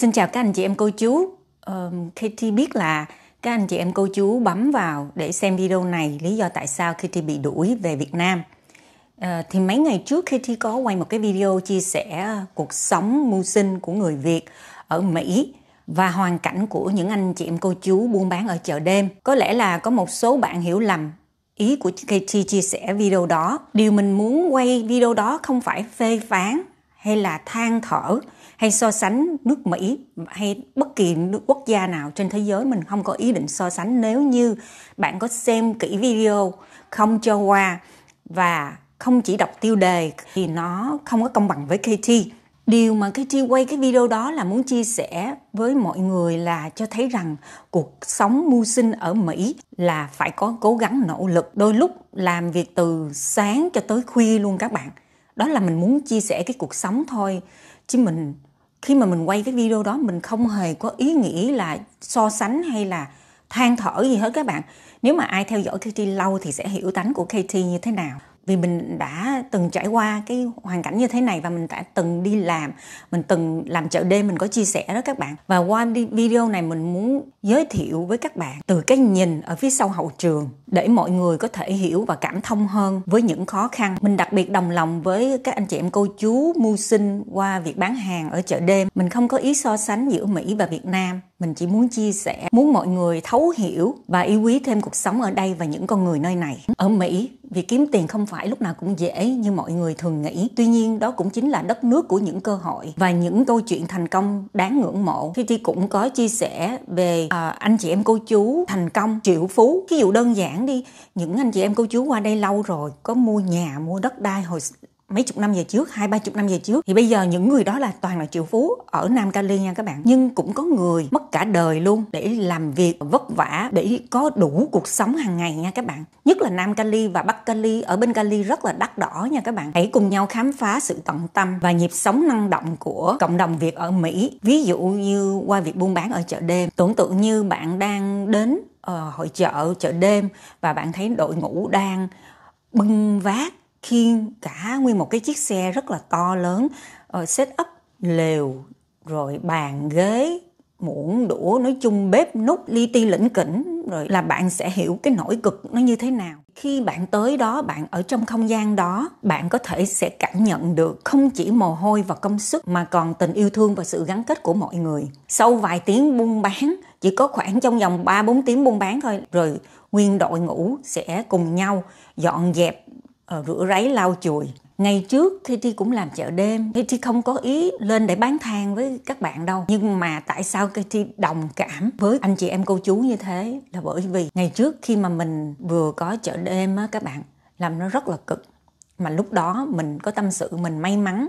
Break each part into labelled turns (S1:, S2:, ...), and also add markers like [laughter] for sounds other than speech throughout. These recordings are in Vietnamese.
S1: Xin chào các anh chị em cô chú. Um, ờ, Katie biết là các anh chị em cô chú bấm vào để xem video này lý do tại sao Katie bị đuổi về Việt Nam. Uh, thì mấy ngày trước Katie có quay một cái video chia sẻ ờ, cuộc sống mưu sinh của người Việt ở Mỹ và hoàn cảnh của những anh chị em cô chú buôn bán ở chợ đêm. Có lẽ là có một số bạn hiểu lầm ý của Katie chia sẻ video đó. Điều mình muốn quay video đó không phải phê phán hay là than thở hay so sánh nước Mỹ hay bất kỳ nước quốc gia nào trên thế giới mình không có ý định so sánh nếu như bạn có xem kỹ video không cho qua và không chỉ đọc tiêu đề thì nó không có công bằng với KT. Điều mà KT quay cái video đó là muốn chia sẻ với mọi người là cho thấy rằng cuộc sống mưu sinh ở Mỹ là phải có cố gắng nỗ lực. Đôi lúc làm việc từ sáng cho tới khuya luôn các bạn. Đó là mình muốn chia sẻ cái cuộc sống thôi. Chứ mình khi mà mình quay cái video đó mình không hề có ý nghĩ là so sánh hay là than thở gì hết các bạn nếu mà ai theo dõi Katie lâu thì sẽ hiểu tánh của Katie như thế nào vì mình đã từng trải qua cái hoàn cảnh như thế này và mình đã từng đi làm mình từng làm chợ đêm mình có chia sẻ đó các bạn và qua video này mình muốn giới thiệu với các bạn từ cái nhìn ở phía sau hậu trường để mọi người có thể hiểu và cảm thông hơn với những khó khăn mình đặc biệt đồng lòng với các anh chị em cô chú mưu sinh qua việc bán hàng ở chợ đêm mình không có ý so sánh giữa mỹ và việt nam mình chỉ muốn chia sẻ muốn mọi người thấu hiểu và yêu quý thêm cuộc sống ở đây và những con người nơi này ở mỹ việc kiếm tiền không phải lúc nào cũng dễ như mọi người thường nghĩ tuy nhiên đó cũng chính là đất nước của những cơ hội và những câu chuyện thành công đáng ngưỡng mộ khi thi cũng có chia sẻ về à, anh chị em cô chú thành công triệu phú ví dụ đơn giản đi những anh chị em cô chú qua đây lâu rồi có mua nhà mua đất đai hồi mấy chục năm về trước hai ba chục năm về trước thì bây giờ những người đó là toàn là triệu phú ở nam cali nha các bạn nhưng cũng có người mất cả đời luôn để làm việc vất vả để có đủ cuộc sống hàng ngày nha các bạn nhất là nam cali và bắc cali ở bên cali rất là đắt đỏ nha các bạn hãy cùng nhau khám phá sự tận tâm và nhịp sống năng động của cộng đồng việt ở mỹ ví dụ như qua việc buôn bán ở chợ đêm tưởng tượng như bạn đang đến uh, hội chợ chợ đêm và bạn thấy đội ngũ đang bưng vác khiêng cả nguyên một cái chiếc xe rất là to lớn uh, set up lều rồi bàn ghế muỗng đũa nói chung bếp nút li ti lĩnh kỉnh rồi là bạn sẽ hiểu cái nỗi cực nó như thế nào khi bạn tới đó bạn ở trong không gian đó bạn có thể sẽ cảm nhận được không chỉ mồ hôi và công sức mà còn tình yêu thương và sự gắn kết của mọi người sau vài tiếng buôn bán chỉ có khoảng trong vòng 3 4 tiếng buôn bán thôi rồi nguyên đội ngũ sẽ cùng nhau dọn dẹp Ờ, rửa ráy lau chùi ngày trước thì Thi cũng làm chợ đêm thì Thi không có ý lên để bán than với các bạn đâu nhưng mà tại sao cái Thi đồng cảm với anh chị em cô chú như thế là bởi vì ngày trước khi mà mình vừa có chợ đêm á các bạn làm nó rất là cực mà lúc đó mình có tâm sự mình may mắn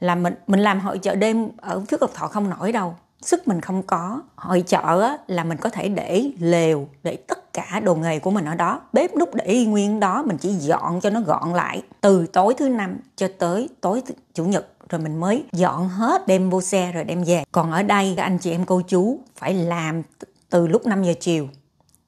S1: là mình mình làm hội chợ đêm ở trước Lộc Thọ không nổi đâu sức mình không có hội chợ là mình có thể để lều để tất cả đồ nghề của mình ở đó bếp nút để nguyên đó mình chỉ dọn cho nó gọn lại từ tối thứ năm cho tới tối chủ nhật rồi mình mới dọn hết đem vô xe rồi đem về còn ở đây các anh chị em cô chú phải làm từ lúc 5 giờ chiều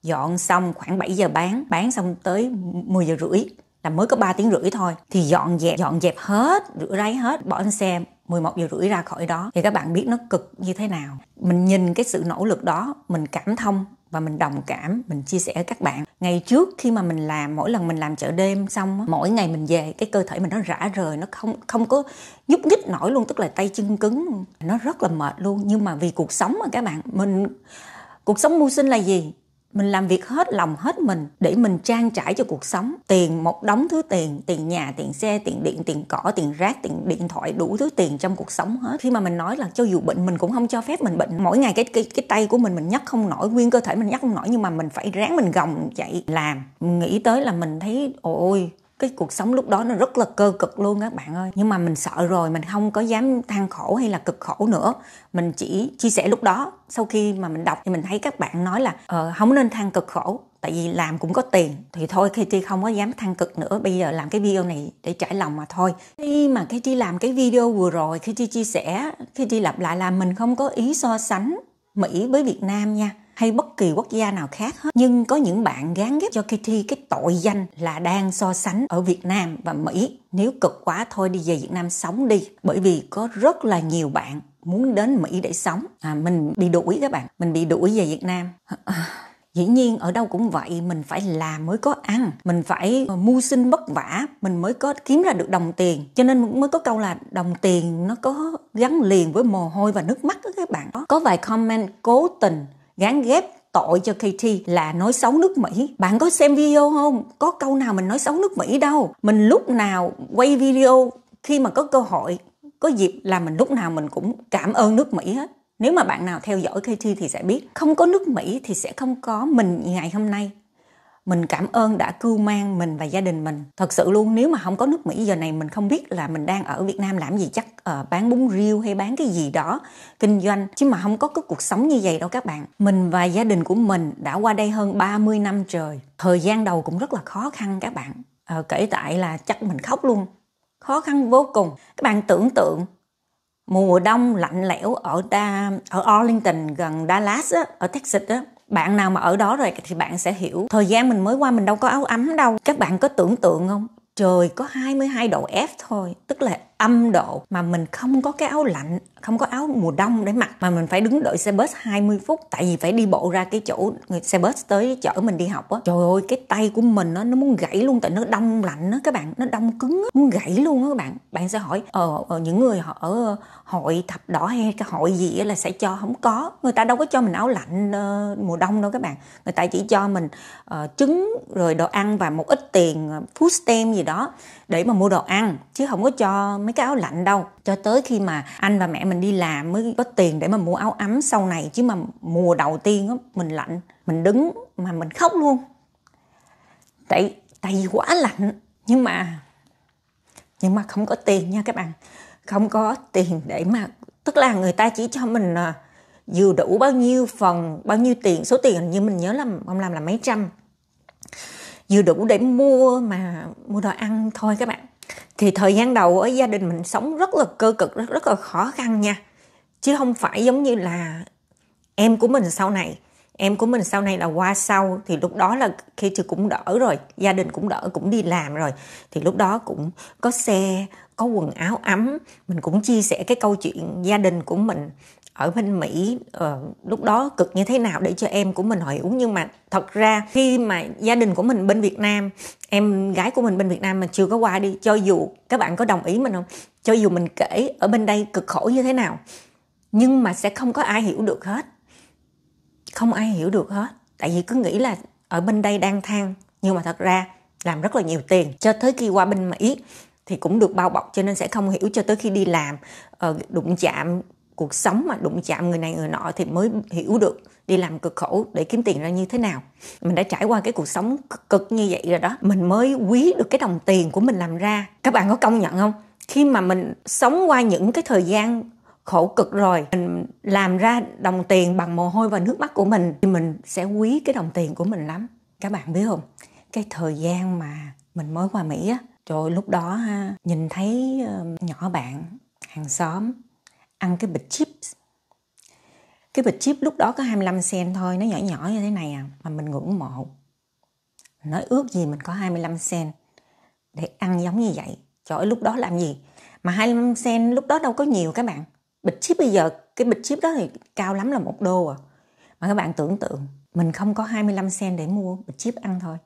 S1: dọn xong khoảng 7 giờ bán bán xong tới 10 giờ rưỡi là mới có 3 tiếng rưỡi thôi thì dọn dẹp dọn dẹp hết rửa ráy hết bỏ lên xe 11 giờ rưỡi ra khỏi đó thì các bạn biết nó cực như thế nào mình nhìn cái sự nỗ lực đó mình cảm thông và mình đồng cảm mình chia sẻ với các bạn ngày trước khi mà mình làm mỗi lần mình làm chợ đêm xong mỗi ngày mình về cái cơ thể mình nó rã rời nó không không có nhúc nhích nổi luôn tức là tay chân cứng nó rất là mệt luôn nhưng mà vì cuộc sống mà các bạn mình cuộc sống mưu sinh là gì mình làm việc hết lòng hết mình để mình trang trải cho cuộc sống tiền một đống thứ tiền tiền nhà tiền xe tiền điện tiền cỏ tiền rác tiền điện thoại đủ thứ tiền trong cuộc sống hết khi mà mình nói là cho dù bệnh mình cũng không cho phép mình bệnh mỗi ngày cái cái, cái tay của mình mình nhấc không nổi nguyên cơ thể mình nhấc không nổi nhưng mà mình phải ráng mình gồng chạy làm mình nghĩ tới là mình thấy ôi cái cuộc sống lúc đó nó rất là cơ cực luôn các bạn ơi nhưng mà mình sợ rồi mình không có dám than khổ hay là cực khổ nữa mình chỉ chia sẻ lúc đó sau khi mà mình đọc thì mình thấy các bạn nói là ờ, không nên than cực khổ tại vì làm cũng có tiền thì thôi KT không có dám than cực nữa bây giờ làm cái video này để trải lòng mà thôi khi mà KT làm cái video vừa rồi KT chia sẻ KT lặp lại là mình không có ý so sánh Mỹ với Việt Nam nha hay bất kỳ quốc gia nào khác hết nhưng có những bạn gán ghép cho Katie cái tội danh là đang so sánh ở Việt Nam và Mỹ nếu cực quá thôi đi về Việt Nam sống đi bởi vì có rất là nhiều bạn muốn đến Mỹ để sống à, mình bị đuổi các bạn mình bị đuổi về Việt Nam [sighs] dĩ nhiên ở đâu cũng vậy mình phải làm mới có ăn mình phải ờ, mưu sinh vất vả mình mới có kiếm ra được đồng tiền cho nên mới có câu là đồng tiền nó có gắn liền với mồ hôi và nước mắt đó các bạn có vài comment cố tình gán ghép tội cho KT là nói xấu nước Mỹ. Bạn có xem video không? Có câu nào mình nói xấu nước Mỹ đâu. Mình lúc nào quay video khi mà có cơ hội, có dịp là mình lúc nào mình cũng cảm ơn nước Mỹ hết. Nếu mà bạn nào theo dõi KT thì sẽ biết, không có nước Mỹ thì sẽ không có mình ngày hôm nay mình cảm ơn đã cưu mang mình và gia đình mình thật sự luôn nếu mà không có nước mỹ giờ này mình không biết là mình đang ở việt nam làm gì chắc uh, bán bún riêu hay bán cái gì đó kinh doanh chứ mà không có cái cuộc sống như vậy đâu các bạn mình và gia đình của mình đã qua đây hơn 30 năm trời thời gian đầu cũng rất là khó khăn các bạn uh, kể tại là chắc mình khóc luôn khó khăn vô cùng các bạn tưởng tượng mùa đông lạnh lẽo ở da, ở Arlington gần Dallas á, ở Texas á, bạn nào mà ở đó rồi thì bạn sẽ hiểu thời gian mình mới qua mình đâu có áo ấm đâu các bạn có tưởng tượng không trời có 22 độ F thôi tức là âm độ mà mình không có cái áo lạnh không có áo mùa đông để mặc mà mình phải đứng đợi xe bus 20 phút tại vì phải đi bộ ra cái chỗ người xe bus tới chở mình đi học á trời ơi cái tay của mình nó nó muốn gãy luôn tại nó đông lạnh đó các bạn nó đông cứng á muốn gãy luôn á các bạn bạn sẽ hỏi ờ, ờ những người họ ở hội thập đỏ hay cái hội gì là sẽ cho không có người ta đâu có cho mình áo lạnh uh, mùa đông đâu các bạn người ta chỉ cho mình uh, trứng rồi đồ ăn và một ít tiền uh, food stamp gì đó để mà mua đồ ăn chứ không có cho mấy mấy cái áo lạnh đâu cho tới khi mà anh và mẹ mình đi làm mới có tiền để mà mua áo ấm sau này chứ mà mùa đầu tiên á mình lạnh mình đứng mà mình khóc luôn tại tại vì quá lạnh nhưng mà nhưng mà không có tiền nha các bạn không có tiền để mà tức là người ta chỉ cho mình à, vừa đủ bao nhiêu phần bao nhiêu tiền số tiền như mình nhớ là ông làm là mấy trăm vừa đủ để mua mà mua đồ ăn thôi các bạn thì thời gian đầu ở gia đình mình sống rất là cơ cực rất, rất là khó khăn nha chứ không phải giống như là em của mình sau này em của mình sau này là qua sau thì lúc đó là khi chị cũng đỡ rồi gia đình cũng đỡ cũng đi làm rồi thì lúc đó cũng có xe có quần áo ấm mình cũng chia sẻ cái câu chuyện gia đình của mình ở bên Mỹ uh, lúc đó cực như thế nào để cho em của mình họ hiểu nhưng mà thật ra khi mà gia đình của mình bên Việt Nam em gái của mình bên Việt Nam mà chưa có qua đi cho dù các bạn có đồng ý mình không cho dù mình kể ở bên đây cực khổ như thế nào nhưng mà sẽ không có ai hiểu được hết không ai hiểu được hết tại vì cứ nghĩ là ở bên đây đang than nhưng mà thật ra làm rất là nhiều tiền cho tới khi qua bên Mỹ thì cũng được bao bọc cho nên sẽ không hiểu cho tới khi đi làm ờ, đụng chạm cuộc sống mà đụng chạm người này người nọ thì mới hiểu được đi làm cực khổ để kiếm tiền ra như thế nào mình đã trải qua cái cuộc sống cực như vậy rồi đó mình mới quý được cái đồng tiền của mình làm ra các bạn có công nhận không khi mà mình sống qua những cái thời gian khổ cực rồi mình làm ra đồng tiền bằng mồ hôi và nước mắt của mình thì mình sẽ quý cái đồng tiền của mình lắm các bạn biết không cái thời gian mà mình mới qua mỹ á trời lúc đó ha, nhìn thấy ờ, nhỏ bạn hàng xóm ăn cái bịch chips cái bịch chip lúc đó có 25 sen thôi nó nhỏ nhỏ như thế này à mà mình ngưỡng mộ nói ước gì mình có 25 sen để ăn giống như vậy trời ơi lúc đó làm gì mà 25 sen lúc đó đâu có nhiều các bạn bịch chip bây giờ cái bịch chip đó thì cao lắm là một đô à mà các bạn tưởng tượng mình không có 25 sen để mua bịch chip ăn thôi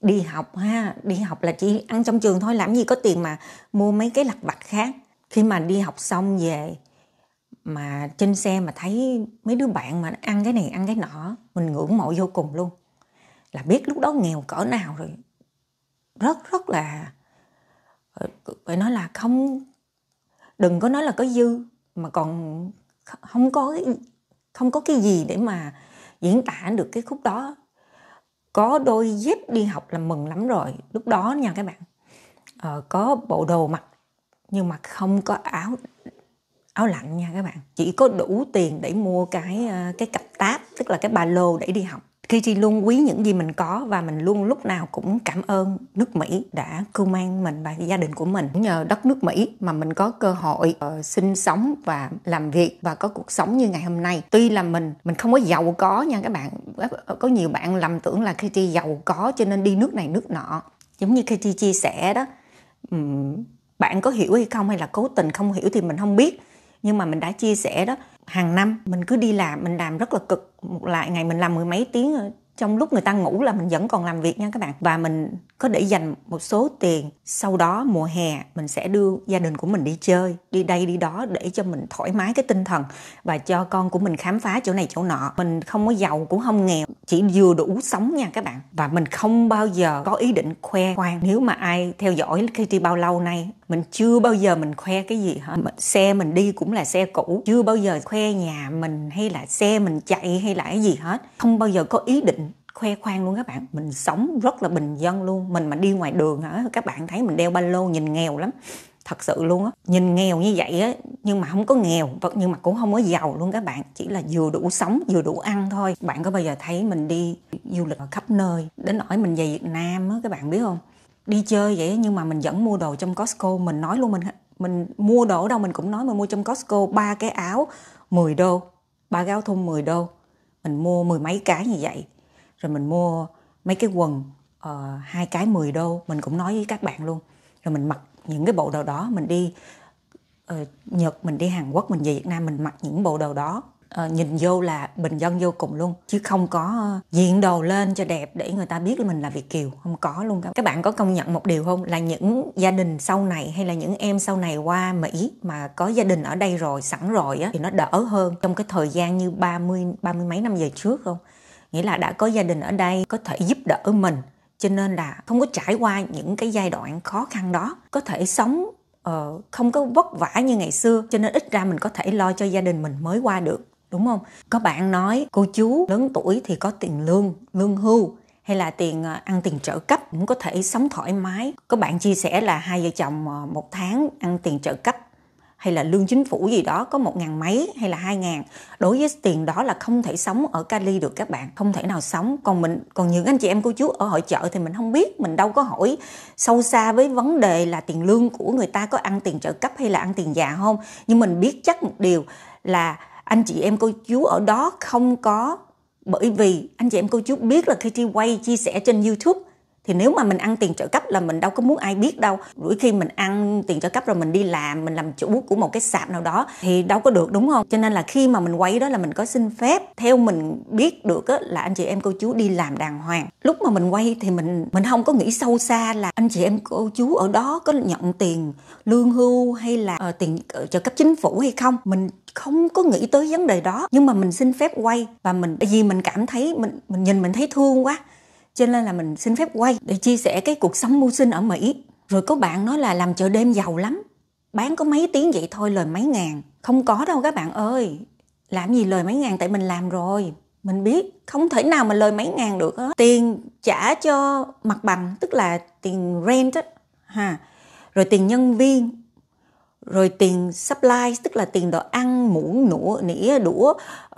S1: đi học ha đi học là chỉ ăn trong trường thôi làm gì có tiền mà mua mấy cái lặt vặt khác khi mà đi học xong về mà trên xe mà thấy mấy đứa bạn mà ăn cái này ăn cái nọ mình ngưỡng mộ vô cùng luôn là biết lúc đó nghèo cỡ nào rồi rất rất là ờ, phải nói là không đừng có nói là có dư mà còn không có không có cái gì để mà diễn tả được cái khúc đó có đôi dép đi học là mừng lắm rồi lúc đó nha các bạn ờ, có bộ đồ mặc nhưng mà không có áo áo lạnh nha các bạn chỉ có đủ tiền để mua cái ờ, cái cặp táp tức là cái ba lô để đi học khi Katie luôn quý những gì mình có và mình luôn lúc nào cũng cảm ơn nước Mỹ đã cưu mang mình và gia đình của mình. Nhờ đất nước Mỹ mà mình có cơ hội uh, sinh sống và làm việc và có cuộc sống như ngày hôm nay. Tuy là mình mình không có giàu có nha các bạn. Có nhiều bạn lầm tưởng là Katie giàu có cho nên đi nước này nước nọ. Giống như Katie chia sẻ đó, um, bạn có hiểu hay không hay là cố tình không hiểu thì mình không biết nhưng mà mình đã chia sẻ đó hàng năm mình cứ đi làm mình làm rất là cực một lại ngày mình làm mười mấy tiếng trong lúc người ta ngủ là mình vẫn còn làm việc nha các bạn và mình có để dành một số tiền sau đó mùa hè mình sẽ đưa gia đình của mình đi chơi đi đây đi đó để cho mình thoải mái cái tinh thần và cho con của mình khám phá chỗ này chỗ nọ mình không có giàu cũng không nghèo chỉ vừa đủ sống nha các bạn và mình không bao giờ có ý định khoe khoang nếu mà ai theo dõi Katie bao lâu nay mình chưa bao giờ mình khoe cái gì hết xe mình đi cũng là xe cũ chưa bao giờ khoe nhà mình hay là xe mình chạy hay là cái gì hết không bao giờ có ý định khoe khoang luôn các bạn mình sống rất là bình dân luôn mình mà đi ngoài đường hả các bạn thấy mình đeo ba lô nhìn nghèo lắm thật sự luôn á nhìn nghèo như vậy á nhưng mà không có nghèo nhưng mà cũng không có giàu luôn các bạn chỉ là vừa đủ sống vừa đủ ăn thôi bạn có bao giờ thấy mình đi du lịch ở khắp nơi đến nỗi mình về việt nam á các bạn biết không đi chơi vậy nhưng mà mình vẫn mua đồ trong Costco mình nói luôn mình mình mua đồ ở đâu mình cũng nói mình mua trong Costco ba cái áo 10 đô ba cái áo thun 10 đô mình mua mười mấy cái như vậy rồi mình mua mấy cái quần ờ, hai uh, cái 10 đô mình cũng nói với các bạn luôn rồi mình mặc những cái bộ đồ đó mình đi uh, Nhật mình đi Hàn Quốc mình về Việt Nam mình mặc những bộ đồ đó Ờ, nhìn vô là bình dân vô cùng luôn chứ không có ờ, diện đồ lên cho đẹp để người ta biết là mình là việt kiều không có luôn các bạn có công nhận một điều không là những gia đình sau này hay là những em sau này qua mỹ mà có gia đình ở đây rồi sẵn rồi á thì nó đỡ hơn trong cái thời gian như ba mươi ba mươi mấy năm về trước không nghĩa là đã có gia đình ở đây có thể giúp đỡ mình cho nên là không có trải qua những cái giai đoạn khó khăn đó có thể sống uh, không có vất vả như ngày xưa cho nên ít ra mình có thể lo cho gia đình mình mới qua được đúng không có bạn nói cô chú lớn tuổi thì có tiền lương lương hưu hay là tiền à, ăn tiền trợ cấp cũng có thể sống thoải mái có bạn chia sẻ là hai vợ chồng à, một tháng ăn tiền trợ cấp hay là lương chính phủ gì đó có một ngàn mấy hay là hai ngàn đối với tiền đó là không thể sống ở Cali được các bạn không thể nào sống còn mình còn những anh chị em cô chú ở hội chợ thì mình không biết mình đâu có hỏi sâu xa với vấn đề là tiền lương của người ta có ăn tiền trợ cấp hay là ăn tiền già không nhưng mình biết chắc một điều là anh chị em cô chú ở đó không có bởi vì anh chị em cô chú biết là khi chi quay chia sẻ trên youtube thì nếu mà mình ăn tiền trợ cấp là mình đâu có muốn ai biết đâu Rồi khi mình ăn tiền trợ cấp rồi mình đi làm mình làm chủ của một cái sạp nào đó thì đâu có được đúng không cho nên là khi mà mình quay đó là mình có xin phép theo mình biết được á, là anh chị em cô chú đi làm đàng hoàng lúc mà mình quay thì mình mình không có nghĩ sâu xa là anh chị em cô chú ở đó có nhận tiền lương hưu hay là uh, tiền ờ, trợ cấp chính phủ hay không mình không có nghĩ tới vấn đề đó nhưng mà mình xin phép quay và mình vì mình cảm thấy mình mình nhìn mình thấy thương quá cho nên là mình xin phép quay để chia sẻ cái cuộc sống mưu sinh ở mỹ rồi có bạn nói là làm chợ đêm giàu lắm bán có mấy tiếng vậy thôi lời mấy ngàn không có đâu các bạn ơi làm gì lời mấy ngàn tại mình làm rồi mình biết không thể nào mà lời mấy ngàn được á tiền trả cho mặt bằng tức là tiền rent á ha rồi tiền nhân viên rồi tiền supply tức là tiền đồ ăn muỗng nũa nĩa đũa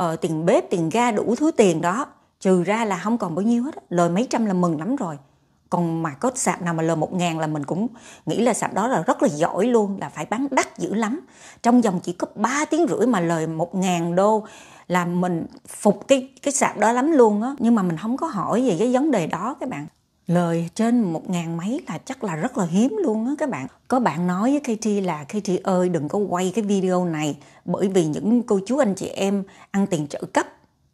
S1: uh, tiền bếp tiền ga đủ thứ tiền đó trừ ra là không còn bao nhiêu hết lời mấy trăm là mừng lắm rồi còn mà có sạp nào mà lời một ngàn là mình cũng nghĩ là sạp đó là rất là giỏi luôn là phải bán đắt dữ lắm trong vòng chỉ có 3 tiếng rưỡi mà lời một ngàn đô là mình phục cái cái sạp đó lắm luôn á nhưng mà mình không có hỏi về cái vấn đề đó các bạn lời trên một ngàn mấy là chắc là rất là hiếm luôn á các bạn có bạn nói với katie là katie ơi đừng có quay cái video này bởi vì những cô chú anh chị em ăn tiền trợ cấp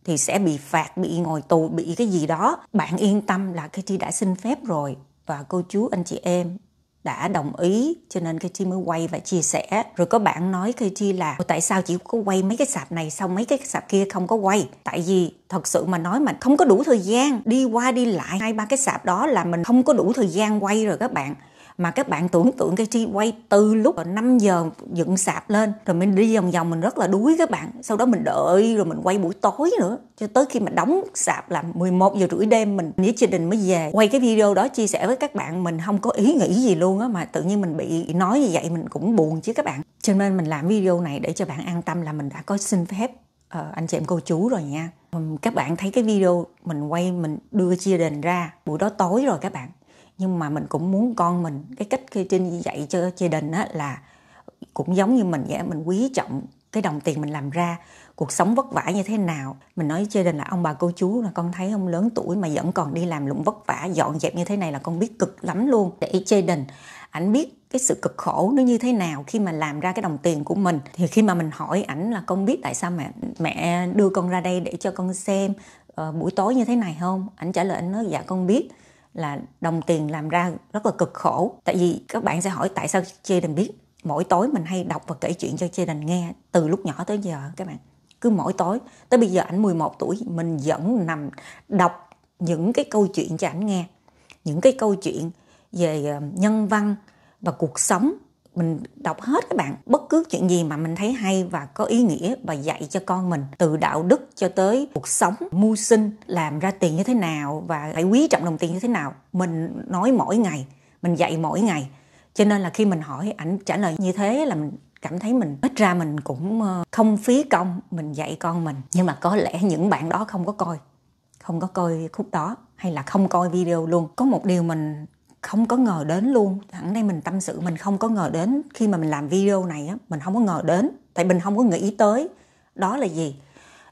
S1: thì sẽ bị phạt bị ngồi tù bị cái gì đó bạn yên tâm là cái chi đã xin phép rồi và cô chú anh chị em đã đồng ý cho nên cái chi mới quay và chia sẻ rồi có bạn nói cái chi là tại sao chỉ có quay mấy cái sạp này xong mấy cái sạp kia không có quay tại vì thật sự mà nói mà không có đủ thời gian đi qua đi lại hai ba cái sạp đó là mình không có đủ thời gian quay rồi các bạn mà các bạn tưởng tượng cái chi quay từ lúc 5 giờ dựng sạp lên rồi mình đi vòng vòng mình rất là đuối các bạn sau đó mình đợi rồi mình quay buổi tối nữa cho tới khi mà đóng sạp là 11 giờ rưỡi đêm mình với gia đình mới về quay cái video đó chia sẻ với các bạn mình không có ý nghĩ gì luôn á mà tự nhiên mình bị nói như vậy mình cũng buồn chứ các bạn cho nên mình làm video này để cho bạn an tâm là mình đã có xin phép uh, anh chị em cô chú rồi nha các bạn thấy cái video mình quay mình đưa chia đình ra buổi đó tối rồi các bạn nhưng mà mình cũng muốn con mình cái cách khi trinh dạy cho gia đình á là cũng giống như mình vậy mình quý trọng cái đồng tiền mình làm ra cuộc sống vất vả như thế nào mình nói với gia đình là ông bà cô chú là con thấy ông lớn tuổi mà vẫn còn đi làm lụng vất vả dọn dẹp như thế này là con biết cực lắm luôn để gia đình ảnh biết cái sự cực khổ nó như thế nào khi mà làm ra cái đồng tiền của mình thì khi mà mình hỏi ảnh là con biết tại sao mẹ mẹ đưa con ra đây để cho con xem uh, buổi tối như thế này không ảnh trả lời ảnh nói dạ con biết là đồng tiền làm ra rất là cực khổ tại vì các bạn sẽ hỏi tại sao chê đừng biết mỗi tối mình hay đọc và kể chuyện cho chê đành nghe từ lúc nhỏ tới giờ các bạn cứ mỗi tối tới bây giờ ảnh 11 tuổi mình vẫn nằm đọc những cái câu chuyện cho ảnh nghe những cái câu chuyện về ờ, nhân văn và cuộc sống mình đọc hết các bạn bất cứ chuyện gì mà mình thấy hay và có ý nghĩa và dạy cho con mình từ đạo đức cho tới cuộc sống mưu sinh làm ra tiền như thế nào và phải quý trọng đồng tiền như thế nào mình nói mỗi ngày mình dạy mỗi ngày cho nên là khi mình hỏi ảnh trả lời như thế là mình cảm thấy mình ít ra mình cũng ờ, không phí công mình dạy con mình nhưng mà có lẽ những bạn đó không có coi không có coi khúc đó hay là không coi video luôn có một điều mình không có ngờ đến luôn thẳng đây mình tâm sự mình không có ngờ đến khi mà mình làm video này á mình không có ngờ đến tại mình không có nghĩ tới đó là gì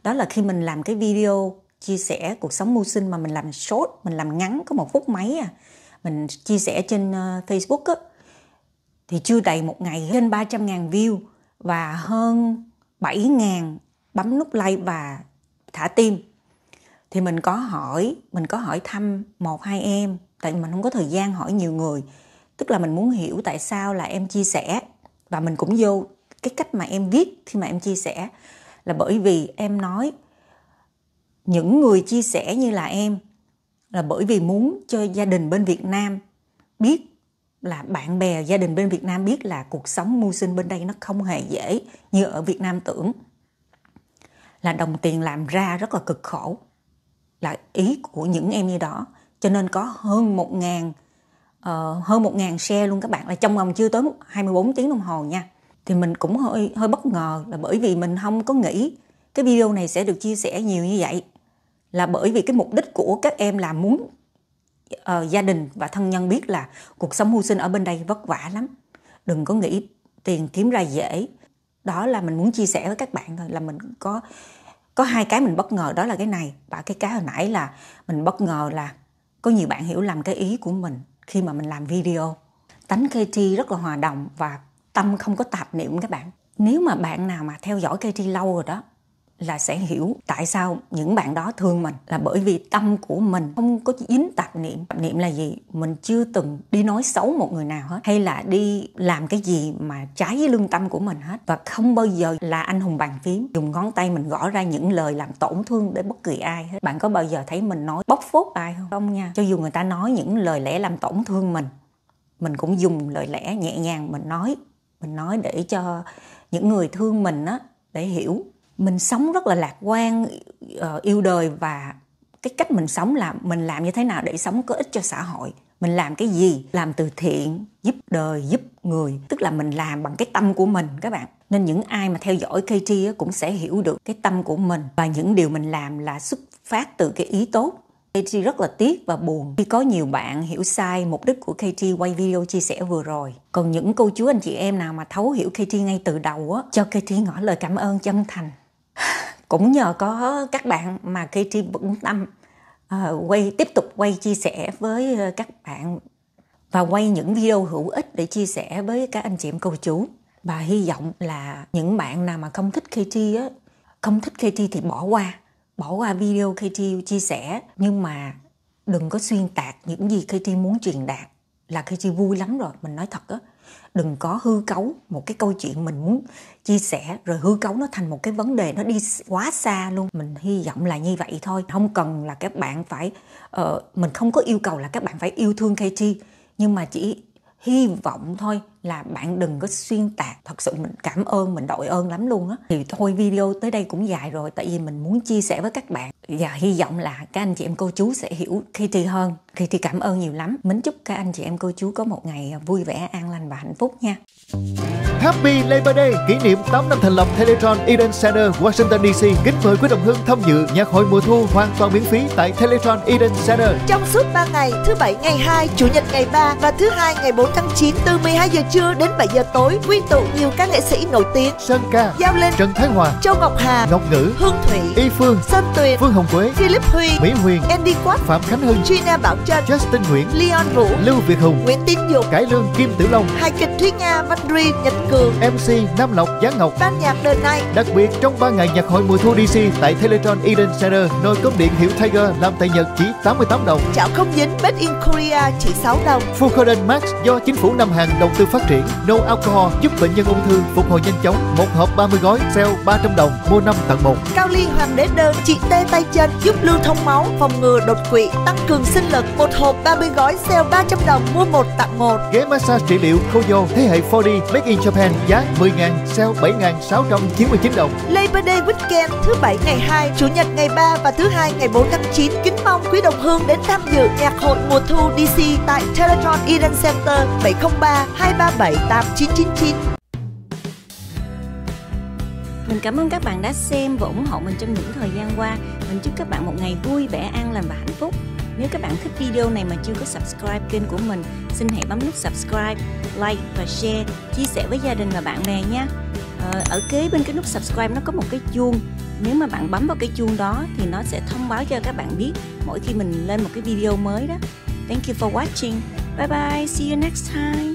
S1: đó là khi mình làm cái video chia sẻ cuộc sống mưu sinh mà mình làm short mình làm ngắn có một phút mấy à mình chia sẻ trên ờ, Facebook á thì chưa đầy một ngày trên 300 ngàn view và hơn 7 ngàn bấm nút like và thả tim thì mình có hỏi mình có hỏi thăm một hai em tại mình không có thời gian hỏi nhiều người tức là mình muốn hiểu tại sao là em chia sẻ và mình cũng vô cái cách mà em viết khi mà em chia sẻ là bởi vì em nói những người chia sẻ như là em là bởi vì muốn cho gia đình bên Việt Nam biết là bạn bè gia đình bên Việt Nam biết là cuộc sống mưu sinh bên đây nó không hề dễ như ở Việt Nam tưởng là đồng tiền làm ra rất là cực khổ là ý của những em như đó cho nên có hơn 1.000 uh, ờ, hơn 1.000 xe luôn các bạn là trong vòng chưa tới 24 tiếng đồng hồ nha thì mình cũng hơi hơi bất ngờ là bởi vì mình không có nghĩ cái video này sẽ được chia sẻ nhiều như vậy là bởi vì cái mục đích của các em là muốn uh, gia đình và thân nhân biết là cuộc sống mưu sinh ở bên đây vất vả lắm đừng có nghĩ tiền kiếm ra dễ đó là mình muốn chia sẻ với các bạn thôi là mình có có hai cái mình bất ngờ đó là cái này và cái cái hồi nãy là mình bất ngờ là có nhiều bạn hiểu lầm cái ý của mình khi mà mình làm video tánh KT rất là hòa đồng và tâm không có tạp niệm các bạn nếu mà bạn nào mà theo dõi KT lâu rồi đó là sẽ hiểu tại sao những bạn đó thương mình là bởi vì tâm của mình không có dính tạp niệm tạp niệm là gì mình chưa từng đi nói xấu một người nào hết hay là đi làm cái gì mà trái với lương tâm của mình hết và không bao giờ là anh hùng bàn phím dùng ngón tay mình gõ ra những lời làm tổn thương đến bất kỳ ai hết bạn có bao giờ thấy mình nói bóc phốt ai không không nha cho dù người ta nói những lời lẽ làm tổn thương mình mình cũng dùng lời lẽ nhẹ nhàng mình nói mình nói để cho những người thương mình á để hiểu mình sống rất là lạc quan ờ, yêu đời và cái cách mình sống là mình làm như thế nào để sống có ích cho xã hội mình làm cái gì làm từ thiện giúp đời giúp người tức là mình làm bằng cái tâm của mình các bạn nên những ai mà theo dõi KT cũng sẽ hiểu được cái tâm của mình và những điều mình làm là xuất phát từ cái ý tốt KT rất là tiếc và buồn khi có nhiều bạn hiểu sai mục đích của KT quay video chia sẻ vừa rồi. Còn những cô chú anh chị em nào mà thấu hiểu KT ngay từ đầu á, cho KT ngỏ lời cảm ơn chân thành cũng nhờ có các bạn mà cây tri vững tâm uh, quay tiếp tục quay chia sẻ với ờ, các bạn và quay những video hữu ích để chia sẻ với các anh chị em cô chú và hy vọng là những bạn nào mà không thích KT á không thích KT thì bỏ qua bỏ qua video KT chia sẻ nhưng mà đừng có xuyên tạc những gì KT muốn truyền đạt là KT vui lắm rồi mình nói thật á đừng có hư cấu một cái câu chuyện mình muốn chia sẻ rồi hư cấu nó thành một cái vấn đề nó đi quá xa luôn mình hy vọng là như vậy thôi không cần là các bạn phải uh, mình không có yêu cầu là các bạn phải yêu thương KT nhưng mà chỉ hy vọng thôi là bạn đừng có xuyên tạc thật sự mình cảm ơn mình đội ơn lắm luôn á thì thôi video tới đây cũng dài rồi tại vì mình muốn chia sẻ với các bạn và hy vọng là các anh chị em cô chú sẽ hiểu Kitty hơn Kitty cảm ơn nhiều lắm mình chúc các anh chị em cô chú có một ngày vui vẻ an lành
S2: và hạnh phúc nha Happy Labor Day kỷ niệm 8 năm thành lập Teletron Eden Center Washington DC kính mời quý đồng hương tham dự nhạc hội mùa thu hoàn toàn miễn phí tại Teletron Eden Center. Trong suốt 3 ngày, thứ bảy ngày 2, chủ nhật ngày 3 và thứ hai ngày 4 tháng 9 từ 12 giờ trưa đến 7 giờ tối quy tụ nhiều các nghệ sĩ nổi tiếng Sơn Ca, Giao Linh, Trần Thái Hòa, Châu Ngọc Hà, Ngọc Ngữ, Hương Thủy, Y Phương, Sơn Tuyền, Phương Hồng Quế, Philip Huy, Mỹ Huyền, Andy Quát Phạm Khánh Hưng, Trina Bảo Trân, Justin Nguyễn, Leon Vũ, Lưu Việt Hùng, Nguyễn Tiến Dục, Cải Lương Kim Tử Long, Hai kịch Thúy Nga, Văn Duy, Nhật Cường MC Nam Lộc Giáng Ngọc Ban nhạc đêm nay Đặc biệt trong 3 ngày nhạc hội mùa thu DC Tại Teletron Eden Center nơi công điện hiệu Tiger làm tại Nhật chỉ 88 đồng Chảo không dính Made in Korea chỉ 6 đồng Fucoden Max do chính phủ Nam Hàn đầu tư phát triển No alcohol giúp bệnh nhân ung thư phục hồi nhanh chóng Một hộp 30 gói sale 300 đồng Mua 5 tặng 1 Cao ly hoàng đế đơn trị tê tay chân Giúp lưu thông máu phòng ngừa đột quỵ Tăng cường sinh lực Một hộp 30 gói sale 300 đồng Mua 1 tặng 1 Ghế massage trị liệu Koyo thế hệ 4D Made in Japan Pen giá 10.000 sale 7.699 đồng. Labor Day Weekend thứ bảy ngày 2, chủ nhật ngày 3 và thứ hai ngày 4 tháng 9. Kính mong quý đồng hương đến tham dự nhạc hội mùa thu DC tại Teletron Eden Center 703 237 8999. Mình cảm ơn
S1: các bạn đã xem và ủng hộ mình trong những thời gian qua. Mình chúc các bạn một ngày vui vẻ an lành và hạnh phúc. Nếu các bạn thích video này mà chưa có subscribe kênh của mình, xin hãy bấm nút subscribe, like và share, chia sẻ với gia đình và bạn bè nha. Ờ, ở kế bên cái nút subscribe nó có một cái chuông. Nếu mà bạn bấm vào cái chuông đó thì nó sẽ thông báo cho các bạn biết mỗi khi mình lên một cái video mới đó. Thank you for watching. Bye bye. See you next time.